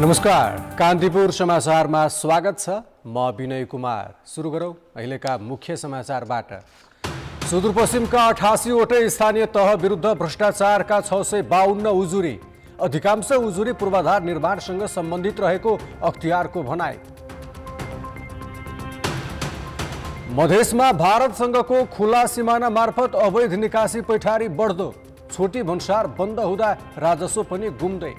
नमस्कार कान्तिपुर समाचारमा स्वागत छ म विनय कुमार सुरु गरौँ अहिलेका मुख्य समाचारबाट सुदूरपश्चिमका अठासीवटै स्थानीय तह विरुद्ध भ्रष्टाचारका छ सय बाहन्न उजुरी अधिकांश उजुरी पूर्वाधार निर्माणसँग सम्बन्धित रहेको अख्तियारको भनाई मधेसमा भारतसँगको खुला सिमाना मार्फत अवैध निकासी पैठारी बढ्दो छोटी भन्सार बन्द हुँदा राजस्व पनि गुम्दै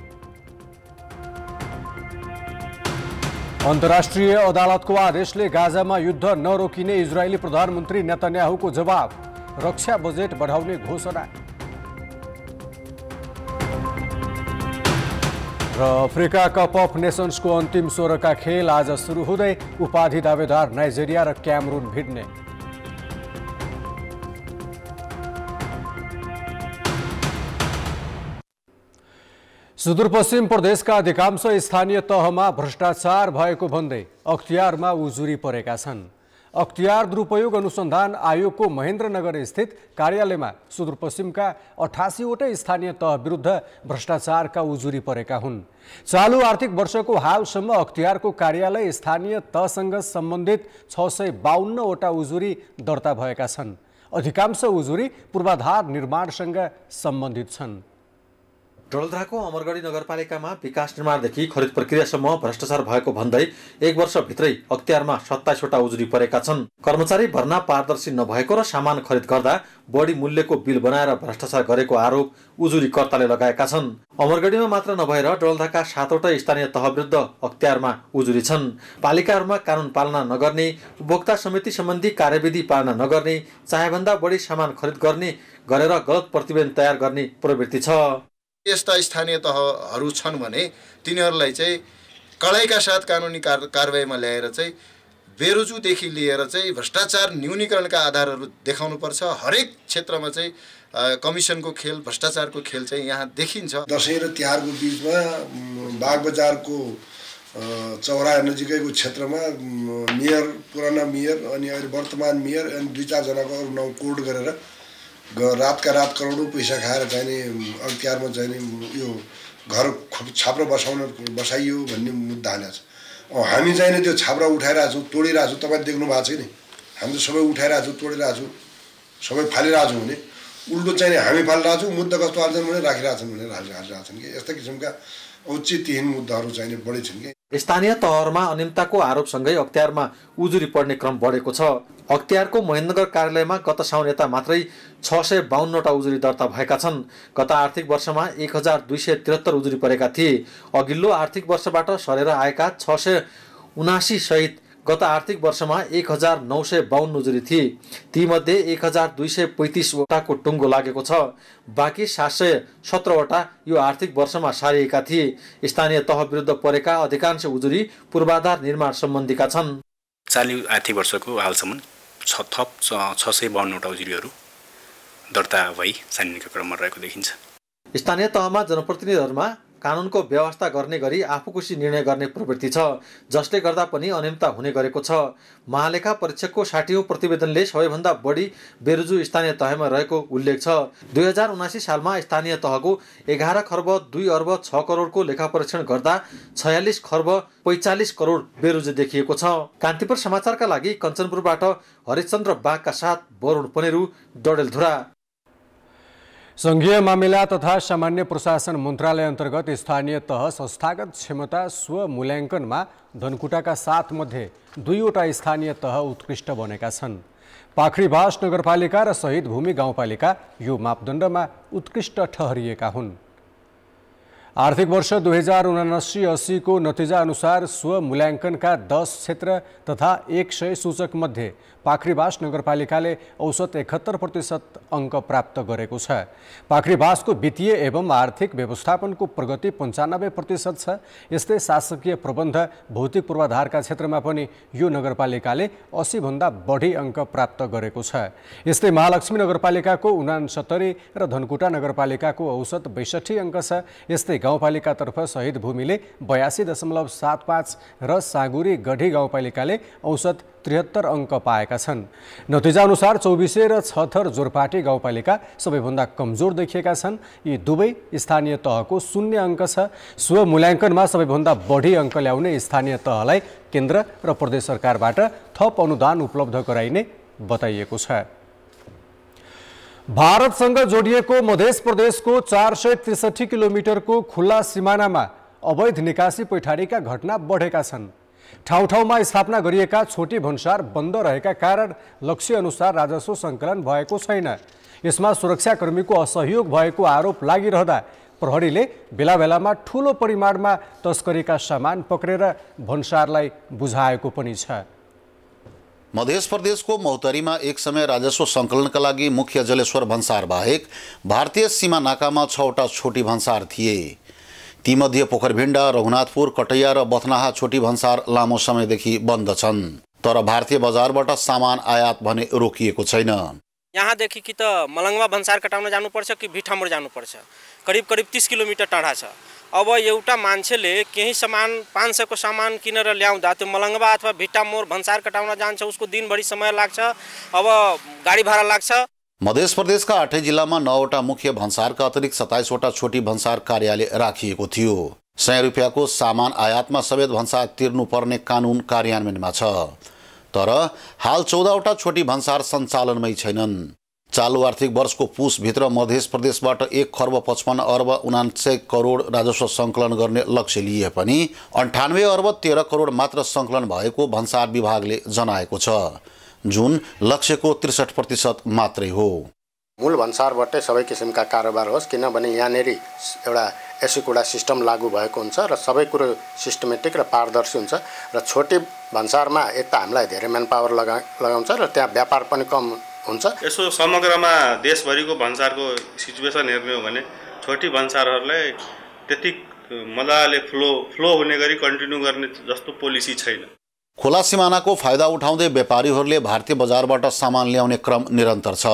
अन्तर्राष्ट्रिय अदालतको आदेशले गाजामा युद्ध नरोकिने इजरायली प्रधानमन्त्री नेतन्याहुको जवाब रक्षा बजेट बढाउने घोषणा र अफ्रिका कप अफ नेसन्सको अन्तिम स्वरका खेल आज सुरु हुँदै उपाधि दावेदार नाइजेरिया र क्यामरुन भिड्ने सुदूरपश्चिम प्रदेशका अधिकांश स्थानीय तहमा भ्रष्टाचार भएको भन्दै अख्तियारमा उजुरी परेका छन् अख्तियार दुरुपयोग अनुसन्धान आयोगको महेन्द्रनगर स्थित कार्यालयमा सुदूरपश्चिमका अठासीवटै स्थानीय तह विरुद्ध भ्रष्टाचारका उजुरी परेका हुन् चालु आर्थिक वर्षको हालसम्म अख्तियारको कार्यालय स्थानीय तहसँग सम्बन्धित छ सय बाहन्नवटा उजुरी दर्ता भएका छन् अधिकांश उजुरी पूर्वाधार निर्माणसँग सम्बन्धित छन् डलधराको अमरगढी नगरपालिकामा विकास निर्माणदेखि खरिद प्रक्रियासम्म भ्रष्टाचार भएको भन्दै एक वर्षभित्रै अख्तियारमा सत्ताइसवटा उजुरी परेका छन् कर्मचारी भर्ना पारदर्शी नभएको र सामान खरिद गर्दा बढी मूल्यको बिल बनाएर भ्रष्टाचार गरेको आरोप उजुरीकर्ताले लगाएका छन् अमरगढीमा मात्र नभएर डलधराका सातवटा स्थानीय तह विरुद्ध अख्तियारमा उजुरी छन् पालिकाहरूमा कानुन पालना नगर्ने उपभोक्ता समिति सम्बन्धी कार्यविधि पालना नगर्ने चाहेभन्दा बढी सामान खरिद गर्ने गरेर गलत प्रतिवेदन तयार गर्ने प्रवृत्ति छ यस्ता स्थानीय तहहरू छन् भने तिनीहरूलाई चाहिँ कडाइका साथ कानुनी कार कारवाहीमा ल्याएर चाहिँ बेरोजुदेखि लिएर चाहिँ भ्रष्टाचार न्यूनीकरणका आधारहरू देखाउनुपर्छ हरेक क्षेत्रमा चाहिँ कमिसनको खेल भ्रष्टाचारको खेल चाहिँ यहाँ देखिन्छ दसैँ र तिहारको बिचमा बाग बजारको चौरा नजिकैको क्षेत्रमा मेयर पुराना मेयर अनि अहिले वर्तमान मेयर अनि दुई चारजनाको अरू नाउँ कोड गरेर ग रातका रात करोडौँ पैसा खाएर चाहिने अख्तियारमा चाहिने यो घर छाप्रो बसाउन बसाइयो भन्ने मुद्दा हालेको छ हामी चाहिने त्यो छाप्रा उठाइरहेको छौँ तोडिरहेको छौँ तपाईँ देख्नु भएको छैन हामी त सबै उठाइरहेको छौँ तोडिरहेको छौँ सबै फालिरहेको छौँ भने उल्टो चाहिने हामी फालिरहेको छौँ मुद्दा कस्तो हाल्छन् भने राखिरहेछन् भनेर हालिरहेको छन् कि यस्ता किसिमका औचित्यहीन मुद्दाहरू चाहिने बढी छन् कि स्थानीय तहमा अनियमताको आरोपसँगै अख्तियारमा उजुरी पर्ने क्रम बढेको छ अख्तियारको महेन्द्रनगर कार्यालयमा गत साउन यता मात्रै छ सय बाहन्नवटा उजुरी दर्ता भएका छन् गत आर्थिक वर्षमा एक हजार दुई सय त्रिहत्तर उजुरी परेका थिए अघिल्लो आर्थिक वर्षबाट सरेर आएका छ सय उनासी सहित गत आर्थिक वर्षमा एक हजार नौ सय बाहन्न उजुरी थिए तीमध्ये एक हजार दुई सय पैँतिसवटाको टुङ्गो लागेको छ बाँकी सात सय सत्रवटा यो आर्थिक वर्षमा सारिएका थिए स्थानीय तह विरुद्ध परेका अधिकांश उजुरी पूर्वाधार निर्माण सम्बन्धीका छन् चालु आर्थिक वर्षको हालसम्म छ थप छ सय बाहन्नवटा उजुरीहरू दर्ता भई छानिनेको क्रममा रहेको देखिन्छ स्थानीय तहमा जनप्रतिनिधिहरूमा कानुनको व्यवस्था गर्ने गरी आफूकुसी निर्णय गर्ने प्रवृत्ति छ जसले गर्दा पनि अनियमता हुने गरेको छ महालेखा परीक्षकको साठीौँ प्रतिवेदनले सबैभन्दा बढी बेरुजु स्थानीय तहमा रहेको उल्लेख छ दुई हजार उनासी सालमा स्थानीय तहको एघार खर्ब दुई अर्ब छ करोडको लेखा परीक्षण गर्दा छयालिस खर्ब पैँचालिस करोड बेरुजु देखिएको छ कान्तिपुर समाचारका लागि कञ्चनपुरबाट हरिश्चन्द्र बागका साथ वरुण पनेरु डडेलधुरा सङ्घीय मामिला तथा सामान्य प्रशासन मन्त्रालय अन्तर्गत स्थानीय तह संस्थागत क्षमता स्वमूल्याङ्कनमा धनकुटाका सात मध्ये दुईवटा स्थानीय तह उत्कृष्ट बनेका छन् पाखरीभास नगरपालिका र शहीद भूमि गाउँपालिका यो मापदण्डमा उत्कृष्ट ठहरिएका हुन् आर्थिक वर्ष दुई हजार उनासी अस्सीको नतिजाअनुसार स्वमूल्याङ्कनका दस क्षेत्र तथा एक सय सूचकमध्ये पाख्रीबास नगरपालिकाले औसत एकहत्तर प्रतिशत अङ्क प्राप्त गरेको छ पाख्रीबासको वित्तीय एवं आर्थिक व्यवस्थापनको प्रगति पन्चानब्बे प्रतिशत छ यस्तै शासकीय प्रबन्ध भौतिक पूर्वाधारका क्षेत्रमा पनि यो नगरपालिकाले असीभन्दा बढी अङ्क प्राप्त गरेको छ यस्तै महालक्ष्मी नगरपालिकाको उनासत्तरी र धनकुटा नगरपालिकाको औसत बैसठी अङ्क छ यस्तै गाउँपालिकातर्फ शहीद भूमिले बयासी दशमलव सात पाँच र साँगुरी गढी गाउँपालिकाले औसत त्रिहत्तर अङ्क पाएका छन् नतिजाअनुसार चौबिसे र थर जोरपाटी गाउँपालिका सबैभन्दा कमजोर देखिएका छन् यी दुवै स्थानीय तहको शून्य अङ्क छ स्वमूल्याङ्कनमा सबैभन्दा बढी अङ्क ल्याउने स्थानीय तहलाई केन्द्र र प्रदेश सरकारबाट थप अनुदान उपलब्ध गराइने बताइएको छ भारतसँग जोडिएको मध्य प्रदेशको चार सय त्रिसठी किलोमिटरको खुल्ला सिमानामा अवैध निकासी पैठारीका घटना बढेका छन् ठाउँ ठाउँमा स्थापना गरिएका छोटी भन्सार बन्द रहेका कारण लक्ष्य अनुसार राजस्व सङ्कलन भएको छैन यसमा सुरक्षाकर्मीको असहयोग भएको आरोप लागिरहँदा प्रहरीले बेला बेलामा ठुलो परिमाणमा तस्करीका सामान पक्रेर भन्सारलाई बुझाएको पनि छ मध्य प्रदेशको मौतरीमा एक समय राजस्व सङ्कलनका लागि मुख्य जलेश्वर भन्सार बाहेक भारतीय सीमा नाकामा छवटा छोटी भन्सार थिए तीमध्ये पोखरभिण्डा रघुनाथपुर कटैया र बथनाहा छोटी भन्सार लामो समयदेखि बन्द छन् तर भारतीय बजारबाट सामान आयात भने रोकिएको छैन यहाँदेखि कि त मलङ्गवा भन्सार कटाउन जानुपर्छ कि भिठाम्बर जानुपर्छ करिब करिब तिस किलोमिटर टाढा छ अब एउटा मान्छेले केही सामान पाँच सयको सामान किनेर ल्याउँदा त्यो मलङ्गवा अथवा भिट्टामोर भन्सार कटाउन जान्छ उसको दिनभरि समय लाग्छ अब गाडी भाडा लाग्छ मध्य प्रदेशका आठै जिल्लामा नौवटा मुख्य भन्सारका अतिरिक्त सताइसवटा छोटी भन्सार कार्यालय राखिएको थियो सय रुपियाँको सामान आयातमा समेत भन्सार तिर्नुपर्ने कानुन कार्यान्वयनमा छ तर हाल चौधवटा छोटी भन्सार सञ्चालनमै छैनन् चालु आर्थिक वर्षको पुसभित्र मध्य प्रदेशबाट एक खर्ब पचपन्न अर्ब उनान्सय करोड राजस्व सङ्कलन गर्ने लक्ष्य लिए पनि अन्ठानब्बे अर्ब तेह्र करोड मात्र सङ्कलन भएको भन्सार विभागले जनाएको छ जुन लक्ष्यको त्रिसठ प्रतिशत मात्रै हो मूल भन्सारबाटै सबै किसिमका कारोबार होस् किनभने यहाँनिर एउटा एसिकुडा सिस्टम लागू भएको हुन्छ र सबै कुरो सिस्टमेटिक र पारदर्शी हुन्छ र छोटी भन्सारमा एक त हामीलाई धेरै म्यान पावर लगा लगाउँछ र त्यहाँ व्यापार पनि कम हुन्छ यसो समग्रमा देशभरिको भन्सारको सिचुएसन हेर्ने हो भने छोटी भन्सारहरूलाई त्यति मजाले फ्लो फ्लो हुने गरी कन्टिन्यू गर्ने जस्तो पोलिसी छैन खोला सिमानाको फाइदा उठाउँदै व्यापारीहरूले भारतीय बजारबाट सामान ल्याउने क्रम निरन्तर छ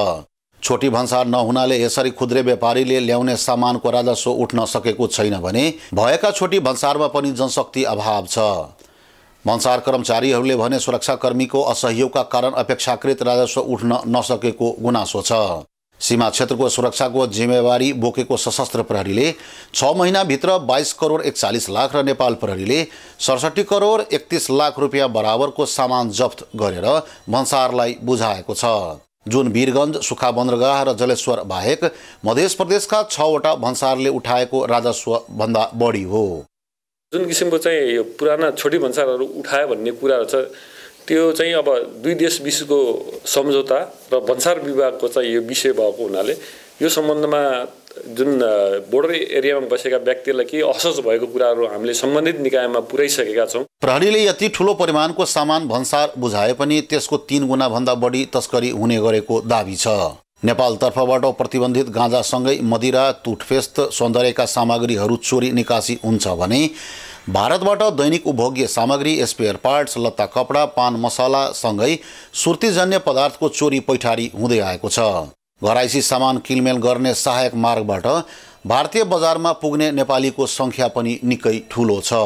छोटी भन्सार नहुनाले यसरी खुद्रे व्यापारीले ल्याउने सामानको राजस्व उठ्न सकेको छैन भने भएका छोटी भन्सारमा पनि जनशक्ति अभाव छ भन्सार कर्मचारीहरूले भने सुरक्षाकर्मीको असहयोगका कारण अपेक्षाकृत राजस्व उठ्न नसकेको गुनासो छ सीमा क्षेत्रको सुरक्षाको जिम्मेवारी बोकेको सशस्त्र प्रहरीले छ महिनाभित्र बाइस करोड एकचालिस लाख र नेपाल प्रहरीले सडसठी करोड एकतिस लाख रुपियाँ बराबरको सामान जफ्त गरेर भन्सारलाई बुझाएको छ जुन वीरगञ्ज सुखा बन्दरगाह र जलेश्वर बाहेक मध्य प्रदेशका छवटा भन्सारले उठाएको राजस्व भन्दा बढी हो जुन किसिमको चाहिँ यो पुराना छोटी भन्सारहरू उठायो भन्ने कुराहरू छ त्यो चाहिँ अब दुई देश बिचको सम्झौता र भन्सार विभागको चाहिँ यो विषय भएको हुनाले यो सम्बन्धमा जुन बोर्डर एरियामा बसेका व्यक्तिलाई केही असहज भएको कुराहरू हामीले सम्बन्धित निकायमा पुर्याइसकेका छौँ प्रहरीले यति ठुलो परिमाणको सामान भन्सार बुझाए पनि त्यसको तिन गुणाभन्दा बढी तस्करी हुने गरेको दावी छ नेपालतर्फबाट प्रतिबन्धित गाँजासँगै मदिरा तुटफेस्त सौन्दर्यका सामग्रीहरू चोरी निकासी हुन्छ भने भारतबाट दैनिक उपभोग्य सामग्री स्पेयर पार्ट्स लत्ता कपडा पान मसलासँगै सुर्तीजन्य पदार्थको चोरी पैठारी हुँदै आएको छ घराइसी सामान किलमेल गर्ने सहायक मार्गबाट भारतीय बजारमा पुग्ने नेपालीको सङ्ख्या पनि निकै ठुलो छ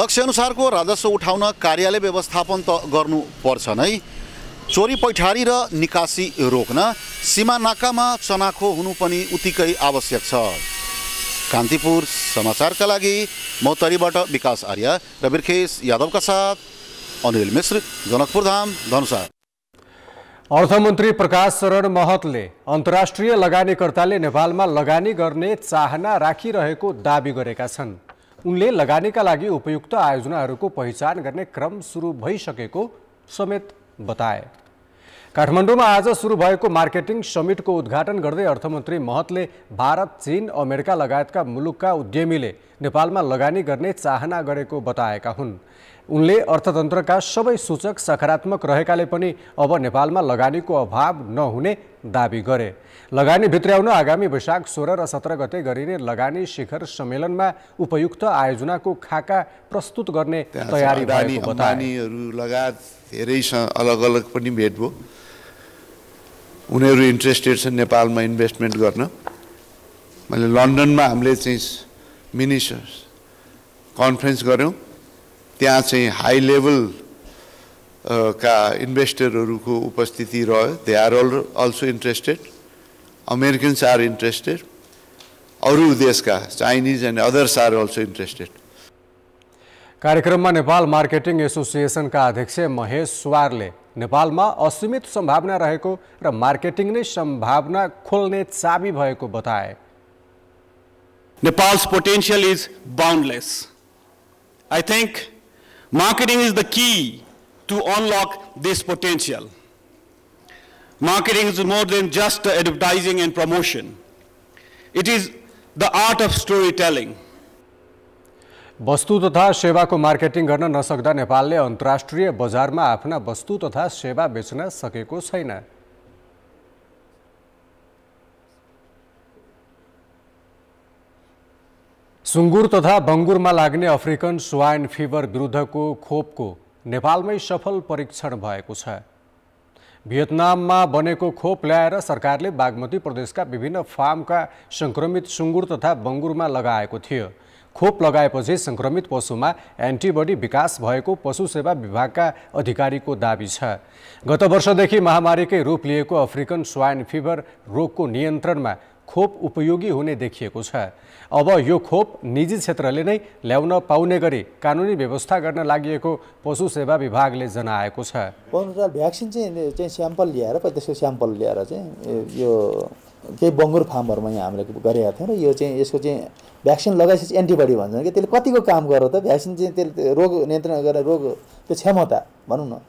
लक्ष्यअनुसारको राजस्व उठाउन कार्यालय व्यवस्थापन त गर्नुपर्छ नै चोरी पैठारी र निकासी रोक्न सीमानाकामा चनाखो हुनु पनि उत्तिकै आवश्यक छ कान्तिपुर समाचारका लागि म विकास आर्य र बिर्खेश यादवका साथ अनिल मिश्र जनकपुरधाम धनुषा अर्थमन्त्री प्रकाश शरण महतले अन्तर्राष्ट्रिय लगानीकर्ताले नेपालमा लगानी गर्ने चाहना राखिरहेको दावी गरेका छन् उनले लगानीका लागि उपयुक्त आयोजनाहरूको पहिचान गर्ने क्रम सुरु भइसकेको समेत बताए काठमाडौँमा आज सुरु भएको मार्केटिङ समिटको उद्घाटन गर्दै अर्थमन्त्री महतले भारत चीन अमेरिका लगायतका मुलुकका उद्यमीले नेपालमा लगानी गर्ने चाहना गरेको बताएका हुन् उनले अर्थतन्त्रका सबै सूचक सकारात्मक रहेकाले पनि अब नेपालमा लगानीको अभाव नहुने दावी गरे लगानी भित्र्याउन आगामी वैशाख सोह्र र सत्र गते गरिने लगानी शिखर सम्मेलनमा उपयुक्त आयोजनाको खाका प्रस्तुत गर्ने तयारी भएको बताए लगायत धेरै अलग अलग पनि भेट भयो उनीहरू इन्ट्रेस्टेड छन् नेपालमा इन्भेस्टमेन्ट गर्न मैले लन्डनमा हामीले चाहिँ मिनिस्टर्स कन्फरेन्स गऱ्यौँ त्यहाँ चाहिँ हाई लेभल का इन्भेस्टरहरूको उपस्थिति रह्यो दे आर अल also interested Americans are interested अरू देशका Chinese and others are also interested कार्यक्रममा नेपाल मार्केटिङ एसोसिएसनका अध्यक्ष महेश सुवारले नेपालमा असीमित सम्भावना रहेको र मार्केटिङ नै सम्भावना खोल्ने चाबी भएको बताए Nepal's potential is boundless. I think marketing is the key to unlock this potential. Marketing is more than just advertising and promotion. It is the art of storytelling. वस्तु तथा सेवाको मार्केटिङ गर्न नसक्दा नेपालले अन्तर्राष्ट्रिय बजारमा आफ्ना वस्तु तथा सेवा बेच्न सकेको छैन सुँगुर तथा बङ्गुरमा लाग्ने अफ्रिकन स्वाइन फिभर विरुद्धको खोपको नेपालमै सफल परीक्षण भएको छ भियतनाममा बनेको खोप ल्याएर सरकारले बागमती प्रदेशका विभिन्न फार्मका सङ्क्रमित सुँगुर तथा बङ्गुरमा लगाएको थियो खोप लगाएपछि सङ्क्रमित पशुमा एन्टिबडी विकास भएको पशु सेवा विभागका अधिकारीको दावी छ गत वर्षदेखि महामारीकै रूप लिएको अफ्रिकन स्वाइन फिभर रोगको नियन्त्रणमा खोप उपयोगी हुने देखिएको छ अब यो खोप निजी क्षेत्रले नै ल्याउन पाउने गरी कानुनी व्यवस्था गर्न लागि पशु सेवा विभागले जनाएको छ भ्याक्सिन चाहिँ चाहिँ स्याम्पल ल्याएर त्यसको स्याम्पल ल्याएर चाहिँ यो केही बङ्गुर फार्महरूमा यहाँ हामीले गरेका थियौँ र यो चाहिँ यसको चाहिँ भ्याक्सिन लगाइसकेपछि एन्टिबडी भन्छन् कि त्यसले कतिको काम गर त भ्याक्सिन चाहिँ त्यसले रोग नियन्त्रण गरेर रोग त्यो क्षमता भनौँ न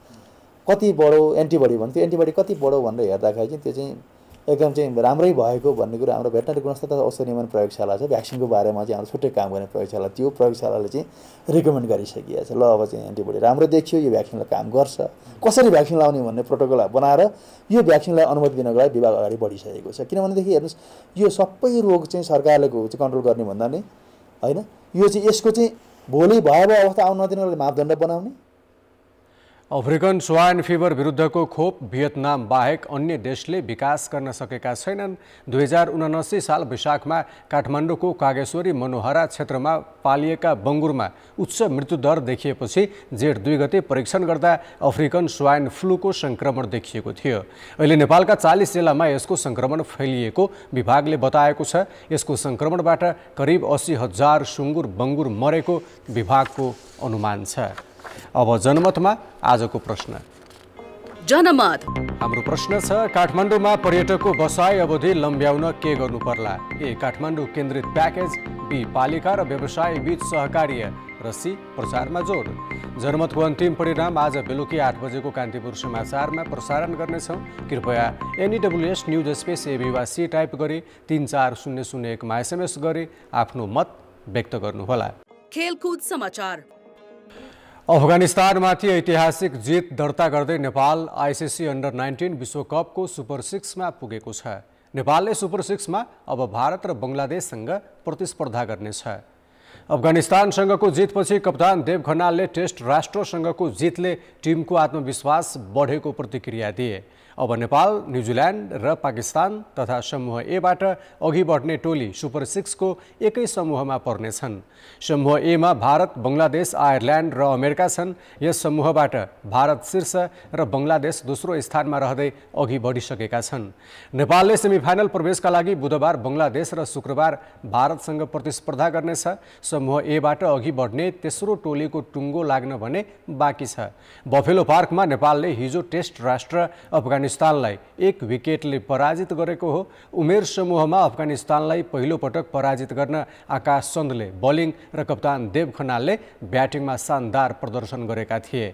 कति बढो एन्टिबडी भन्थ्यो एन्टिबडी कति बढो भनेर हेर्दाखेरि चाहिँ त्यो चाहिँ एकदम चाहिँ राम्रै भएको भन्ने कुरो हाम्रो भेटनरी गुणस्तर तथा औषध नियमन प्रयोगशाला छ भ्याक्सिनको बारेमा चाहिँ हाम्रो छुट्टै काम गर्ने प्रयोगशाला त्यो प्रयोगशालाले चाहिँ रिकमेन्ड गरिसकिएको छ ल अब चाहिँ एन्टिबोडी राम्रो देखियो यो भ्याक्सिनलाई काम गर्छ कसरी भ्याक्सिन लाउने भन्ने प्रोटोकल बनाएर यो भ्याक्सिनलाई अनुमति दिनको लागि विभाग अगाडि बढिसकेको छ किनभनेदेखि हेर्नुहोस् यो सबै रोग चाहिँ सरकारले चाहिँ कन्ट्रोल गर्ने भन्दा नै होइन यो चाहिँ यसको चाहिँ भोलि भयावह अवस्था आउन नदिनको लागि मापदण्ड बनाउने अफ्रिकन स्वाइन फिभर विरुद्धको खोप भियतनाम बाहेक अन्य देशले विकास गर्न सकेका छैनन् दुई हजार उनासी साल वैशाखमा काठमाडौँको कागेश्वरी मनोहरा क्षेत्रमा पालिएका बङ्गुरमा उच्च मृत्युदर देखिएपछि जेठ दुई गते परीक्षण गर्दा अफ्रिकन स्वाइन फ्लूको सङ्क्रमण देखिएको थियो अहिले नेपालका चालिस जिल्लामा यसको सङ्क्रमण फैलिएको विभागले बताएको छ यसको सङ्क्रमणबाट करिब अस्सी हजार सुँगुर बङ्गुर मरेको विभागको अनुमान छ अब जनमतमा आजको प्रश्न जनमत हाम्रो प्रश्न छ काठमाडौँमा पर्यटकको बसाई अवधि लम्ब्याउन के गर्नु पर्ला ए काठमाडौँ केन्द्रित प्याकेज बी पालिका र व्यवसाय बीच सहकार्य र सी प्रचारमा जोड जनमतको अन्तिम परिणाम आज बेलुकी आठ बजेको कान्तिपुर समाचारमा प्रसारण गर्नेछौँ कृपया एनइडब्लुएस न्युज स्पेस एबी वा सी टाइप गरी तिन चार शून्य शून्य एकमा एसएमएस गरी आफ्नो मत व्यक्त गर्नुहोला खेलकुद समाचार अफगानिस्तानमाथि ऐतिहासिक जित दर्ता गर्दै नेपाल आइसिसी अन्डर नाइन्टिन विश्वकपको सुपर सिक्समा पुगेको छ नेपालले सुपर सिक्समा अब भारत र बङ्गलादेशसँग प्रतिस्पर्धा गर्नेछ अफगानिस्तानसँगको जितपछि कप्तान देव खनालले टेस्ट राष्ट्रसँगको जितले टिमको आत्मविश्वास बढेको प्रतिक्रिया दिए अब नेपाल न्युजिल्यान्ड र पाकिस्तान तथा समूह एबाट अघि बढ्ने टोली सुपर सिक्सको एकै समूहमा पर्नेछन् समूह एमा भारत बङ्गलादेश आयरल्यान्ड र अमेरिका छन् यस समूहबाट भारत शीर्ष र बङ्गलादेश दोस्रो स्थानमा रहँदै अघि बढिसकेका छन् नेपालले सेमिफाइनल प्रवेशका लागि बुधबार बङ्गलादेश र शुक्रबार भारतसँग प्रतिस्पर्धा गर्नेछ समूह एबाट अघि बढ्ने तेस्रो टोलीको टुङ्गो लाग्न भने बाँकी छ बफेलो पार्कमा नेपालले हिजो टेस्ट राष्ट्र अफगान अफगानिस्तानलाई एक विकेटले पराजित गरेको हो उमेर समूहमा अफगानिस्तानलाई पहिलो पटक पराजित गर्न आकाश चन्दले बलिङ र कप्तान देव खनालले ब्याटिङमा शानदार प्रदर्शन गरेका थिए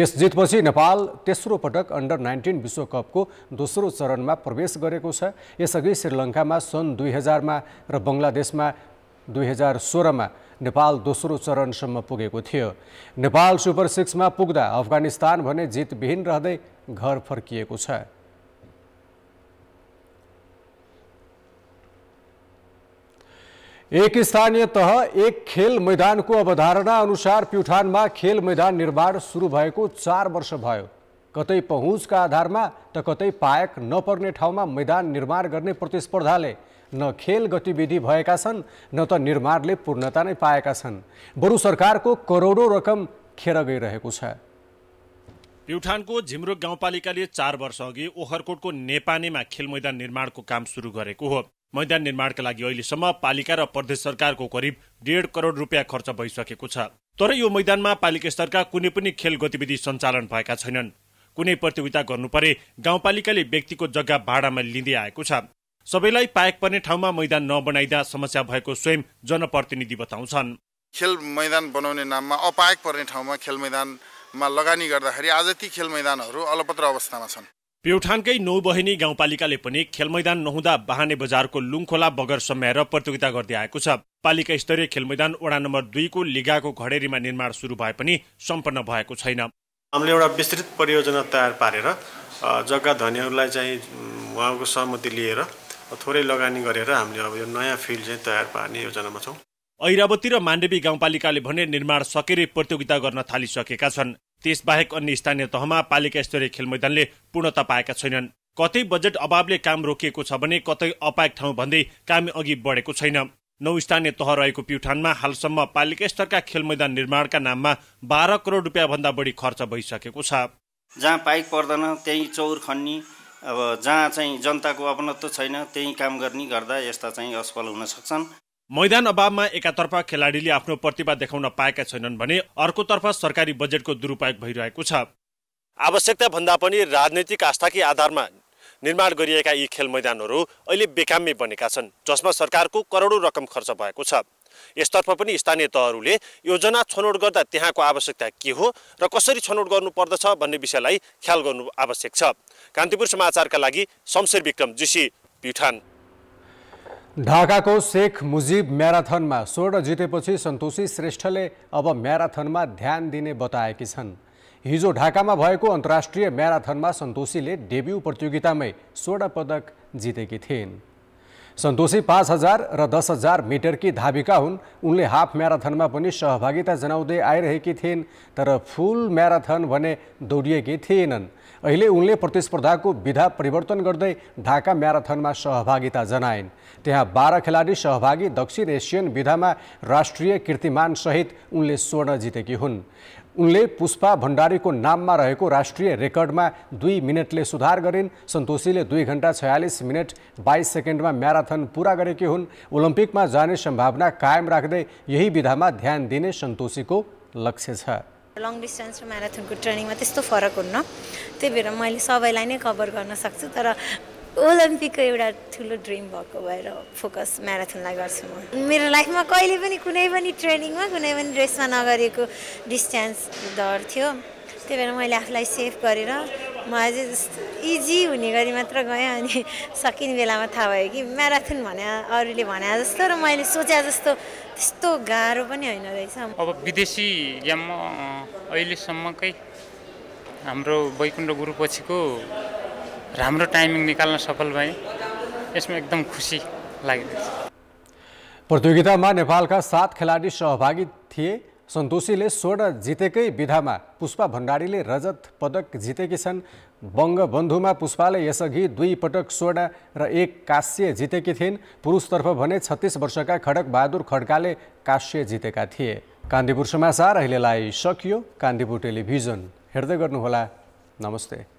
यस जितपछि नेपाल तेस्रो पटक अन्डर नाइन्टिन विश्वकपको दोस्रो चरणमा प्रवेश गरेको छ यसअघि श्रीलङ्कामा सन् दुई हजारमा र बङ्गलादेशमा दुई हजार सोह्रमा नेपाल दोस्रो चरणसम्म पुगेको थियो नेपाल सुपर सिक्समा पुग्दा अफगानिस्तान भने जितविहीन रहँदै घर फर्किएको छ एक स्थानीय तह एक खेल मैदानको अवधारणा अनुसार प्युठानमा खेल मैदान निर्माण सुरु भएको चार वर्ष भयो कतै पहुँचका आधारमा त कतै पायक नपर्ने ठाउँमा मैदान निर्माण गर्ने प्रतिस्पर्धाले न खेल गतिविधि भएका छन् न त निर्माणले पूर्णता नै पाएका छन् बरु सरकारको करोडौँ रकम खेर गइरहेको छ प्युठानको झिम्रो गाउँपालिकाले चार वर्ष अघि ओखरकोटको नेपानीमा खेल मैदान निर्माणको काम सुरु गरेको हो मैदान निर्माणका लागि अहिलेसम्म पालिका र प्रदेश सरकारको करिब डेढ करोड रुपियाँ खर्च भइसकेको छ तर यो मैदानमा पालिका स्तरका कुनै पनि खेल गतिविधि सञ्चालन भएका छैनन् कुनै प्रतियोगिता गर्नु परे गाउँपालिकाले व्यक्तिको जग्गा भाडामा लिँदै आएको छ सबैलाई पाएक पर्ने ठाउँमा मैदान नबनाइदा समस्या भएको स्वयं जनप्रतिनिधि बताउँछन् खेल मैदान बनाउने नाममा अपायक पर्ने ठाउँमा खेल मैदानमा लगानी गर्दाखेरि आज ती खेल मैदानहरू अलपत्र अवस्थामा छन् प्युठानकै बहिनी गाउँपालिकाले पनि खेल मैदान नहुँदा बहाने बजारको लुङखोला बगर सम्याएर प्रतियोगिता गर्दै आएको छ पालिका स्तरीय खेल मैदान वडा नम्बर दुईको लिगाको घडेरीमा निर्माण सुरु भए पनि सम्पन्न भएको छैन हामीले एउटा विस्तृत परियोजना तयार पारेर जग्गा धनीहरूलाई चाहिँ उहाँको सहमति लिएर थोरै लगानी गरेर हामीले अब यो नयाँ फिल्ड चाहिँ तयार पार्ने योजनामा छौँ ऐरावती र माण्डेवी गाउँपालिकाले भने निर्माण सकेरै प्रतियोगिता गर्न थालिसकेका छन् त्यसबाहेक अन्य स्थानीय तहमा पालिका स्तरीय खेल मैदानले पूर्णता पाएका छैनन् कतै बजेट अभावले काम रोकिएको छ भने कतै अपायक ठाउँ भन्दै काम अघि बढेको छैन नौ स्थानीय तह रहेको प्युठानमा हालसम्म पालिका स्तरका खेल मैदान निर्माणका नाममा बाह्र करोड रुपियाँभन्दा बढी खर्च भइसकेको छ जहाँ पाइक पर्दैन त्यहीँ चौर खन्नी अब जहाँ चाहिँ जनताको अपनत्व छैन त्यही काम गर्ने गर्दा यस्ता चाहिँ असफल हुन सक्छन् मैदान अभावमा एकातर्फ खेलाडीले आफ्नो प्रतिभा देखाउन पाएका छैनन् भने अर्कोतर्फ सरकारी बजेटको दुरुपयोग भइरहेको छ आवश्यकता भन्दा पनि राजनैतिक आस्थाकै आधारमा निर्माण गरिएका यी खेल मैदानहरू अहिले बेकामी बनेका छन् जसमा सरकारको करोडौँ रकम खर्च भएको छ यसतर्फ पनि स्थानीय तहहरूले योजना छनौट गर्दा त्यहाँको आवश्यकता के हो र कसरी छनौट गर्नुपर्दछ भन्ने विषयलाई ख्याल गर्नु आवश्यक छ कान्तिपुर समाचारका लागि शमशेर विक्रम जोशी प्युठान ढाकाको शेख मुजिब म्याराथनमा स्वर्ण जितेपछि सन्तोषी श्रेष्ठले अब म्याराथनमा ध्यान दिने बताएकी छन् हिजो ढाकामा भएको अन्तर्राष्ट्रिय म्याराथनमा सन्तोषीले डेब्यू प्रतियोगितामै स्वर्ण पदक जितेकी थिइन् सन्तोषी पाँच हजार र दस हजार मिटरकी धाविका हुन् उनले हाफ म्याराथनमा पनि सहभागिता जनाउँदै आइरहेकी थिइन् तर फुल म्याराथन भने दौडिएकी थिएनन् अहिले उनले प्रतिस्पर्धाको विधा परिवर्तन गर्दै ढाका म्याराथनमा सहभागिता जनाइन् त्यहाँ बाह्र खेलाडी सहभागी दक्षिण एसियन विधामा राष्ट्रिय कीर्तिमानसहित उनले स्वर्ण जितेकी हुन् उनले पुष्पा भण्डारीको नाममा रहेको राष्ट्रिय रेकर्डमा दुई मिनटले सुधार गरिन् सन्तोषीले दुई घन्टा छयालिस मिनट बाइस सेकेन्डमा म्याराथन पुरा गरेकी हुन् ओलम्पिकमा जाने सम्भावना कायम राख्दै यही विधामा ध्यान दिने सन्तोषीको लक्ष्य छ लङ डिस्टेन्स र म्याराथनको ट्रेनिङमा त्यस्तो फरक हुन्न त्यही भएर मैले सबैलाई नै कभर गर्न सक्छु तर ओलम्पिकको एउटा ठुलो ड्रिम भएको भएर फोकस म्याराथनलाई गर्छु म मेरो लाइफमा कहिले पनि कुनै पनि ट्रेनिङमा कुनै पनि ड्रेसमा नगरेको डिस्टेन्स डर थियो त्यही भएर मैले आफूलाई सेफ गरेर म अझै इजी हुने गरी मात्र गएँ अनि सकिने बेलामा थाहा भयो कि म्याराथन भने अरूले भने जस्तो र मैले सोचे जस्तो त्यस्तो गाह्रो पनि होइन रहेछ अब विदेशी गेममा अहिलेसम्मकै हाम्रो वैकुण्ठ गुरुपछिको राम्रो टाइमिङ निकाल्न सफल भएँ यसमा एकदम खुसी लागिरहेछ प्रतियोगितामा नेपालका सात खेलाडी सहभागी थिए सन्तोषीले स्वर्ण जितेकै विधामा पुष्पा भण्डारीले रजत पदक जितेकी छन् बङ्गबन्धुमा पुष्पाले यसअघि दुई पटक स्वर्ण र एक काश्य जितेकी थिइन् पुरुषतर्फ भने छत्तिस वर्षका खडक बहादुर खड्काले काश्य जितेका थिए कान्तिपुर समाचार अहिलेलाई सकियो कान्तिपुर टेलिभिजन हेर्दै गर्नुहोला नमस्ते